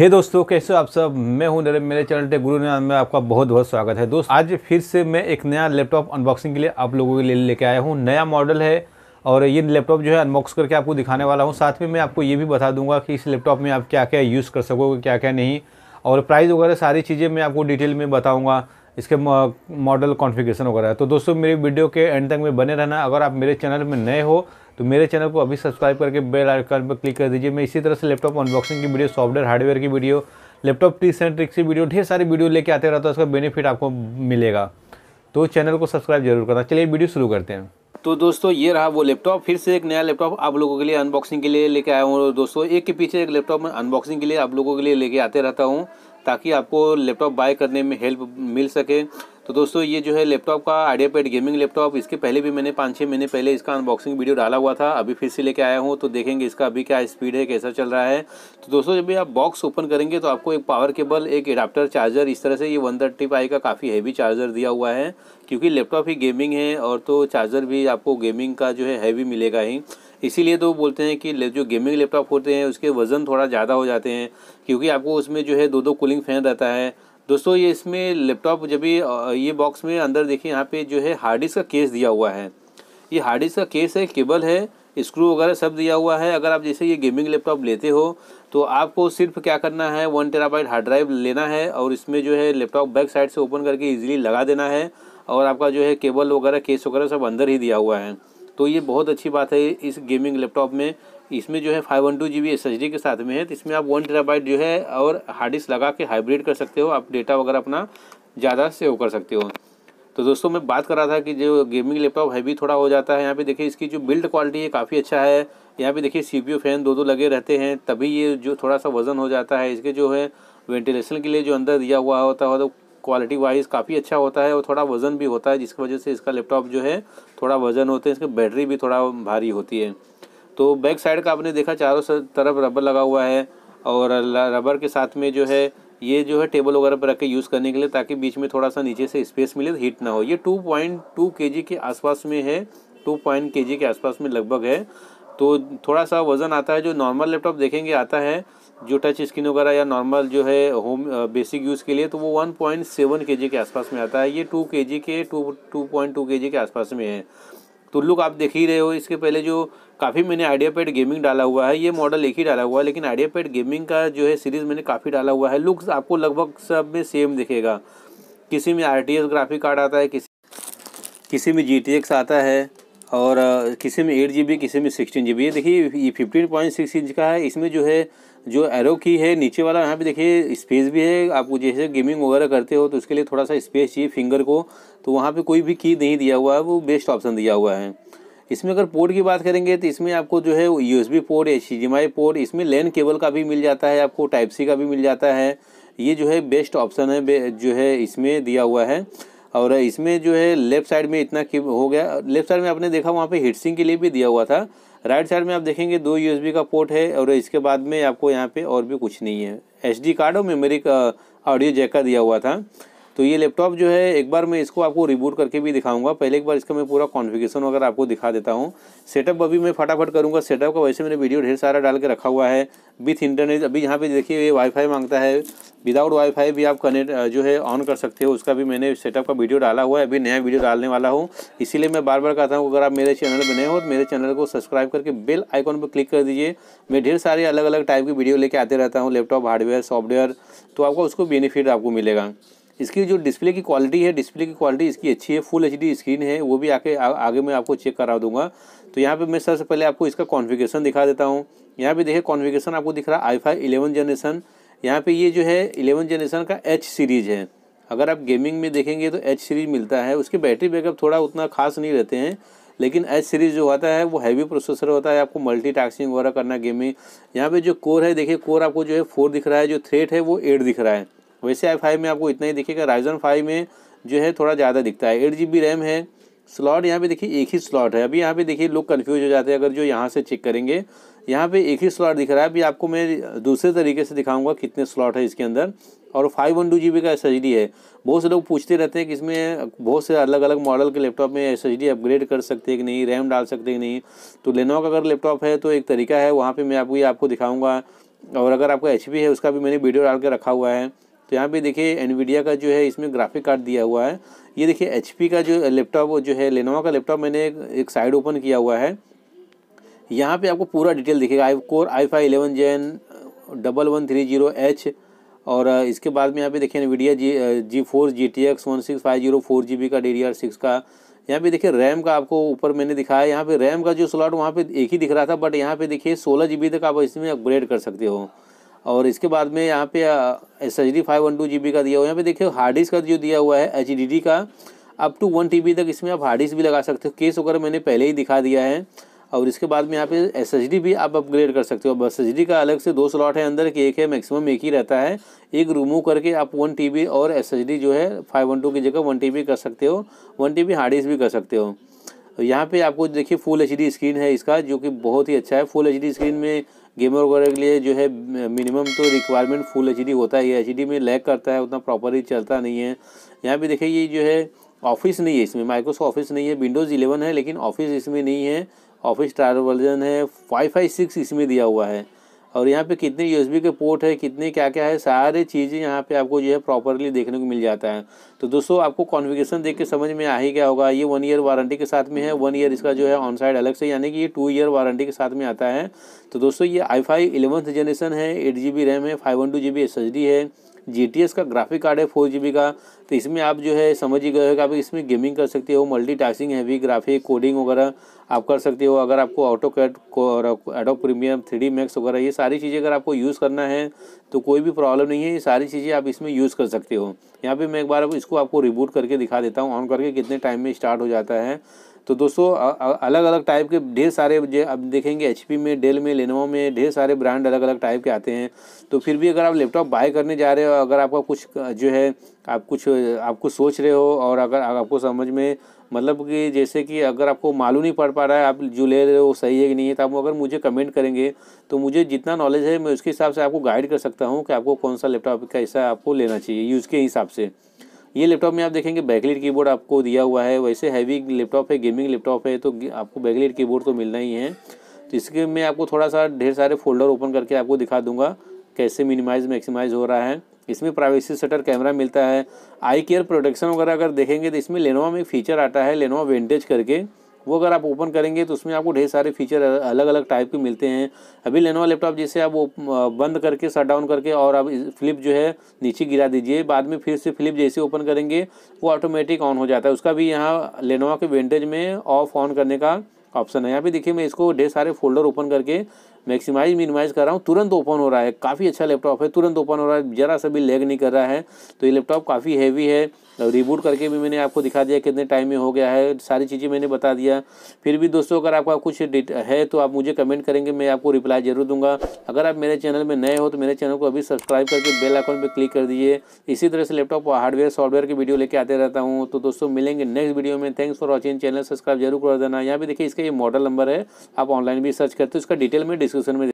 हे hey दोस्तों कैसे हो आप सब मैं हूं नरेंद्र मेरे चैनल टे गुरु नाम में आपका बहुत बहुत स्वागत है दोस्त आज फिर से मैं एक नया लैपटॉप अनबॉक्सिंग के लिए आप लोगों के लिए लेके आया हूं नया मॉडल है और ये लैपटॉप जो है अनबॉक्स करके आपको दिखाने वाला हूं साथ में मैं आपको ये भी बता दूंगा कि इस लैपटॉप में आप क्या क्या यूज़ कर सकोगे क्या क्या नहीं और प्राइस वगैरह सारी चीज़ें मैं आपको डिटेल में बताऊँगा इसके मॉडल कॉन्फिग्रेशन वगैरह तो दोस्तों मेरी वीडियो के एंड तक में बने रहना अगर आप मेरे चैनल में नए हो तो मेरे चैनल को अभी सब्सक्राइब करके बेल आइकन पर क्लिक कर दीजिए मैं इसी तरह से लैपटॉप अनबॉक्सिंग की वीडियो सॉफ्टवेयर हार्डवेयर की video laptop tips and tricks की वीडियो ढेर सारी वीडियो लेके आते रहता है उसका बेनिफिट आपको मिलेगा तो चैनल को सब्सक्राइब जरूर करना चलिए वीडियो शुरू करते हैं तो दोस्तों ये रहा वो लैपटॉप फिर से एक नया लैपटॉप आप लोगों के लिए अनबॉक्सिंग के लिए लेके आया हूँ दोस्तों एक के पीछे एक लैपटॉप मैं अनबॉक्सिंग के लिए आप लोगों के लिए लेके आते रहता हूँ ताकि आपको लैपटॉप बाय करने में हेल्प मिल सके तो दोस्तों ये जो है लैपटॉप का आइडिया पेड गेमिंग लैपटॉप इसके पहले भी मैंने पाँच छः महीने पहले इसका अनबॉक्सिंग वीडियो डाला हुआ था अभी फिर से लेके आया हूँ तो देखेंगे इसका अभी क्या स्पीड है कैसा चल रहा है तो दोस्तों जब भी आप बॉक्स ओपन करेंगे तो आपको एक पावर केबल एक एडाप्टर चार्जर इस तरह से ये वन थर्टी का काफ़ी हैवी चार्जर दिया हुआ है क्योंकि लैपटॉप ही गेमिंग है और तो चार्जर भी आपको गेमिंग का जो है हैवी मिलेगा ही इसीलिए तो बोलते हैं कि जो गेमिंग लैपटॉप होते हैं उसके वज़न थोड़ा ज़्यादा हो जाते हैं क्योंकि आपको उसमें जो है दो दो कूलिंग फ़ैन रहता है दोस्तों ये इसमें लैपटॉप जब भी ये बॉक्स में अंदर देखिए यहाँ पे जो है हार्ड डिस्क का केस दिया हुआ है ये हार्ड डिस्क का केस है केबल है स्क्रू वगैरह सब दिया हुआ है अगर आप जैसे ये गेमिंग लैपटॉप लेते हो तो आपको सिर्फ क्या करना है वन टेराबाइट हार्ड ड्राइव लेना है और इसमें जो है लैपटॉप बैक साइड से ओपन करके ईजिली लगा देना है और आपका जो है केबल वगैरह केस वगैरह सब अंदर ही दिया हुआ है तो ये बहुत अच्छी बात है इस गेमिंग लैपटॉप में इसमें जो है five one two G B S H D के साथ में है तो इसमें आप वन टेराबाइट जो है और हार्ड डिस्क लगा के हाइब्रिड कर सकते हो आप डेटा वगैरह अपना ज़्यादा सेव कर सकते हो तो दोस्तों मैं बात कर रहा था कि जो गेमिंग लैपटॉप हैवी थोड़ा हो जाता है यहाँ पे देखिए इसकी जो बिल्ड क्वालिटी है काफ़ी अच्छा है यहाँ पे देखिए सी फैन दो दो लगे रहते हैं तभी ये जो थोड़ा सा वज़न हो जाता है इसके जो है वेंटिलेशन के लिए जो अंदर दिया हुआ होता है तो क्वालिटी वाइज काफ़ी अच्छा होता है और थोड़ा वज़न भी होता है जिसकी वजह से इसका लैपटॉप जो है थोड़ा वज़न होता है इसकी बैटरी भी थोड़ा भारी होती है तो बैक साइड का आपने देखा चारों तरफ रबर लगा हुआ है और रबर के साथ में जो है ये जो है टेबल वगैरह पर रख के यूज़ करने के लिए ताकि बीच में थोड़ा सा नीचे से स्पेस मिले हीट ना हो ये टू पॉइंट टू के जी के आसपास में है टू पॉइंट के जी के आसपास में लगभग है तो थोड़ा सा वज़न आता है जो नॉर्मल लैपटॉप देखेंगे आता है जो टच स्क्रीन वगैरह या नॉर्मल जो है होम बेसिक यूज़ के लिए तो वो वन पॉइंट सेवन के जी के आसपास में आता है ये टू के जी के टू टू पॉइंट टू के जी के आसपास में है तो लुक आप देख ही रहे हो इसके पहले जो काफ़ी मैंने आइडिया पैड गेमिंग डाला हुआ है ये मॉडल एक ही डाला हुआ है लेकिन आइडिया पैड गेमिंग का जो है सीरीज़ मैंने काफ़ी डाला हुआ है लुक्स आपको लगभग सब में सेम दिखेगा किसी में आर ग्राफिक कार्ड आता है किसी किसी में जी आता है और किसी में एट जी किसी में सिक्सटीन जी ये देखिए ये फिफ्टीन पॉइंट सिक्स इंच का है इसमें जो है जो एरो की है नीचे वाला यहाँ पे देखिए स्पेस भी है आप जैसे गेमिंग वगैरह करते हो तो उसके लिए थोड़ा सा स्पेस चाहिए फिंगर को तो वहाँ पे कोई भी की नहीं दिया हुआ है वो बेस्ट ऑप्शन दिया हुआ है इसमें अगर पोर्ट की बात करेंगे तो इसमें आपको जो है यू पोर्ट एच पोर्ट इसमें लैन केबल का भी मिल जाता है आपको टाइप सी का भी मिल जाता है ये जो है बेस्ट ऑप्शन है जो है इसमें दिया हुआ है और इसमें जो है लेफ्ट साइड में इतना की हो गया लेफ्ट साइड में आपने देखा वहाँ पे हीटसिंग के लिए भी दिया हुआ था राइट साइड में आप देखेंगे दो यूएसबी का पोर्ट है और इसके बाद में आपको यहाँ पे और भी कुछ नहीं है एसडी कार्ड और मेमोरी का ऑडियो जैक का दिया हुआ था तो ये लैपटॉप जो है एक बार मैं इसको आपको रिबूट करके भी दिखाऊंगा पहले एक बार इसका मैं पूरा कॉन्फ़िगरेशन वगैरह आपको दिखा देता हूँ सेटअप अभी मैं फटाफट करूँगा सेटअप का वैसे मैंने वीडियो ढेर सारा डाल के रखा हुआ है विथ इंटरनेट अभी यहाँ पे देखिए ये वाईफाई मांगता है विदाउट वाईफाई भी आप कनेक्ट जो है ऑन कर सकते हो उसका भी मैंने सेटअप का वीडियो डाला हुआ है अभी नया वीडियो डालने वाला हूँ इसीलिए मैं बार बार कहता हूँ अगर आप मेरे चैनल पर नए हो तो मेरे चैनल को सब्सक्राइब करके बेल आइकॉन पर क्लिक कर दीजिए मैं ढेर सारे अलग अलग टाइप की वीडियो लेके आते रहता हूँ लैपटॉप हार्डवेयर सॉफ्टवेयर तो आपको उसको बेनिफिट आपको मिलेगा इसकी जो डिस्प्ले की क्वालिटी है डिस्प्ले की क्वालिटी इसकी अच्छी है फुल एच स्क्रीन है वो भी आके आ, आगे मैं आपको चेक करा दूंगा तो यहाँ पे मैं सबसे पहले आपको इसका कॉन्फ़िगरेशन दिखा देता हूँ यहाँ पे देखिए कॉन्फ़िगरेशन आपको दिख रहा है आई फाई इलेवन जनरेशन यहाँ पे ये जो है इलेवन जनरेशन का एच सीरीज़ है अगर आप गेमिंग में देखेंगे तो एच सीरीज़ मिलता है उसकी बैटरी बैकअप थोड़ा उतना खास नहीं रहते हैं लेकिन एच सीरीज़ जो होता है वो हैवी प्रोसेसर होता है आपको मल्टी वगैरह करना गेमिंग यहाँ पे जो कोर है देखिए कोर आपको जो है फोर दिख रहा है जो थ्रेट है वो एट दिख रहा है वैसे आई फाइव में आपको इतना ही दिखेगा राइजन फाइव में जो है थोड़ा ज़्यादा दिखता है एट जी रैम है स्लॉट यहाँ पे देखिए एक ही स्लॉट है अभी यहाँ पे देखिए लोग कन्फ्यूज हो जाते हैं अगर जो यहाँ से चेक करेंगे यहाँ पे एक ही स्लॉट दिख रहा है अभी आपको मैं दूसरे तरीके से दिखाऊंगा कितने स्लॉट है इसके अंदर और five one two G B का एस एच डी है बहुत से लोग पूछते रहते हैं कि इसमें बहुत से अलग अलग मॉडल के लैपटॉप में एस एच डी अपग्रेड कर सकते हैं कि नहीं रैम डाल सकते कि नहीं तो लेनोवा का अगर लैपटॉप है तो एक तरीका है वहाँ पर मैं आपको ये आपको दिखाऊँगा और अगर आपका एच पी है उसका भी मैंने वीडियो डाल के रखा हुआ है तो यहाँ पे देखिए एनवीडिया का जो है इसमें ग्राफिक कार्ड दिया हुआ है ये देखिए एच का जो लैपटॉप जो है लेनोवा का लैपटॉप मैंने एक, साइड ओपन किया हुआ है यहाँ पर आपको पूरा डिटेल दिखेगा I core I five eleven gen double one three zero H और इसके बाद में यहाँ पे देखिए Nvidia G G four G T X one six five zero four G B का डी डी आर सिक्स का यहाँ पे देखिए रैम का आपको ऊपर मैंने दिखाया यहाँ पे रैम का जो स्लॉट वहाँ पे एक ही दिख रहा था बट यहाँ पे देखिए सोलह जी बी तक आप इसमें अपग्रेड कर सकते हो और इसके बाद में यहाँ पे S H D five one two G B का दिया हुआ है यहाँ पे देखिए हार्ड डिस्क का जो दिया हुआ है एच डी डी का up to one T B तक इसमें आप हार्ड डिस्क भी लगा सकते हो केस वगैरह मैंने पहले ही दिखा दिया है और इसके बाद में यहाँ पे एस एच डी भी आप अपग्रेड कर सकते हो अब एस एच डी का अलग से दो स्लॉट है अंदर कि एक है मैक्सिमम एक ही रहता है एक रिमूव करके आप वन टी बी और एस एच डी जो है फाइव वन टू की जगह वन टी बी कर सकते हो one T B hard disk भी कर सकते हो यहाँ पे आपको देखिए फुल एच डी स्क्रीन है इसका जो कि बहुत ही अच्छा है फुल एच डी स्क्रीन में गेमर वगैरह के लिए जो है मिनिमम तो रिक्वायरमेंट फुल एच होता है एच में लैक करता है उतना प्रॉपरली चलता नहीं है यहाँ पर देखिए ये जो है ऑफिस नहीं है इसमें माइक्रोसॉफ्ट ऑफिस नहीं है विंडोज़ इलेवन है लेकिन ऑफिस इसमें नहीं है ऑफिस ट्रायल वर्जन है फाइव फाइव सिक्स इसमें दिया हुआ है और यहाँ पे कितने यूएसबी के पोर्ट है कितने क्या क्या है सारे चीज़ें यहाँ पे आपको जो है प्रॉपरली देखने को मिल जाता है तो दोस्तों आपको कॉन्फ़िगरेशन देख के समझ में आ ही गया होगा ये वन ईयर वारंटी के साथ में है वन ईयर इसका जो है ऑन साइड अलग से यानी कि ये टू ईयर वारंटी के साथ में आता है तो दोस्तों ये आई फाइव जनरेशन है एट जी बी रैम है five one two G B S S D है जी का ग्राफिक कार्ड है फोर जी का तो इसमें आप जो है समझ ही गए हो कि आप इसमें गेमिंग कर सकते हो multi tasking heavy graphic coding वगैरह आप कर सकते हो अगर आपको ऑटो कैट और एडो प्रीमियम थ्री मैक्स वगैरह ये सारी चीज़ें अगर आपको यूज़ करना है तो कोई भी प्रॉब्लम नहीं है ये सारी चीज़ें आप इसमें यूज़ कर सकते हो यहाँ पे मैं एक बार इसको आपको रिबूट करके दिखा देता हूँ ऑन करके कितने टाइम में स्टार्ट हो जाता है तो दोस्तों अलग अलग टाइप के ढेर सारे जो अब देखेंगे एच में डेल में लेनोवा में ढेर सारे ब्रांड अलग अलग टाइप के आते हैं तो फिर भी अगर आप लैपटॉप बाय करने जा रहे हो अगर आपका कुछ जो है आप कुछ आप कुछ सोच रहे हो और अगर आपको समझ में मतलब कि जैसे कि अगर आपको मालूम नहीं पड़ पा रहा है आप जो ले रहे हो वो सही है कि नहीं है तो आप अगर मुझे कमेंट करेंगे तो मुझे जितना नॉलेज है मैं उसके हिसाब से आपको गाइड कर सकता हूँ कि आपको कौन सा लैपटॉप का हिस्सा आपको लेना चाहिए यूज़ के हिसाब से ये लैपटॉप में आप देखेंगे बैकलेट कीबोर्ड आपको दिया हुआ है वैसे हैवी लैपटॉप है गेमिंग लैपटॉप है तो आपको बैकलेट कीबोर्ड तो मिलना ही है तो इसके मैं आपको थोड़ा सा ढेर सारे फोल्डर ओपन करके आपको दिखा दूंगा कैसे मिनिमाइज मैक्सिमाइज हो रहा है इसमें प्राइवेसी सेटर कैमरा मिलता है आई केयर प्रोटेक्शन वगैरह अगर देखेंगे तो इसमें लेनोवा में एक फ़ीचर आता है लेनोवा वेंटेज करके वो अगर आप ओपन करेंगे तो उसमें आपको ढेर सारे फीचर अलग अलग टाइप के मिलते हैं अभी लेनोवा लैपटॉप जैसे आप बंद करके शट डाउन करके और आप फ्लिप जो है नीचे गिरा दीजिए बाद में फिर से फ्लिप जैसे ओपन करेंगे वो ऑटोमेटिक ऑन हो जाता है उसका भी यहाँ लेनोवा के वेंटेज में ऑफ ऑन करने का ऑप्शन है यहाँ पे देखिए मैं इसको ढेर सारे फोल्डर ओपन करके मैक्सिमाइज मिनिमाइज कर रहा हूँ तुरंत ओपन हो रहा है काफ़ी अच्छा लैपटॉप है तुरंत ओपन हो रहा है ज़रा सा भी लेग नहीं कर रहा है तो ये लैपटॉप काफ़ी हैवी है रिबूट करके भी मैंने आपको दिखा दिया कितने टाइम में हो गया है सारी चीज़ें मैंने बता दिया फिर भी दोस्तों अगर आपका कुछ है तो आप मुझे कमेंट करेंगे मैं आपको रिप्लाई जरूर दूंगा अगर आप मेरे चैनल में नए हो तो मेरे चैनल को अभी सब्सक्राइब करके बेल आइकन पर क्लिक कर दीजिए इसी तरह से लैपटॉप हार्डवेयर सॉफ्टवेयर की वीडियो लेकर आते रहता हूँ तो दोस्तों मिलेंगे नेक्स्ट वीडियो में thanks for watching channel subscribe जरूर कर देना यहाँ भी देखिए इसका ये मॉडल नंबर है आप ऑनलाइन भी सर्च करते हो इसका डिटेल में discusión